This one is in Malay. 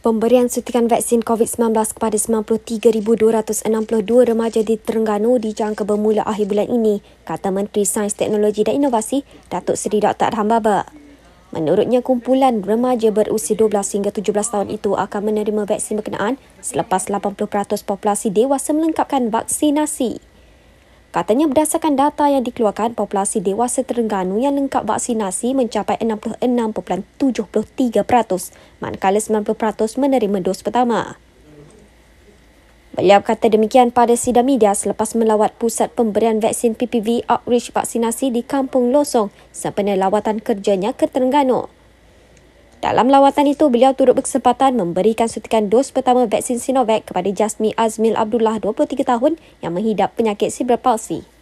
Pemberian suntikan vaksin COVID-19 kepada 93,262 remaja di Terengganu dijangka bermula akhir bulan ini, kata Menteri Sains, Teknologi dan Inovasi, Datuk Seri Dr. Adhan Baba. Menurutnya, kumpulan remaja berusia 12 hingga 17 tahun itu akan menerima vaksin berkenaan selepas 80% populasi dewasa melengkapkan vaksinasi. Katanya berdasarkan data yang dikeluarkan, populasi dewasa Terengganu yang lengkap vaksinasi mencapai 66.73%, manakala 90% menerima dos pertama. Beliau kata demikian pada sidang media selepas melawat pusat pemberian vaksin PPV outreach vaksinasi di Kampung Losong sempena lawatan kerjanya ke Terengganu. Dalam lawatan itu, beliau turut berkesempatan memberikan suntikan dos pertama vaksin Sinovac kepada Jasmi Azmil Abdullah 23 tahun yang menghidap penyakit cerebral palsy.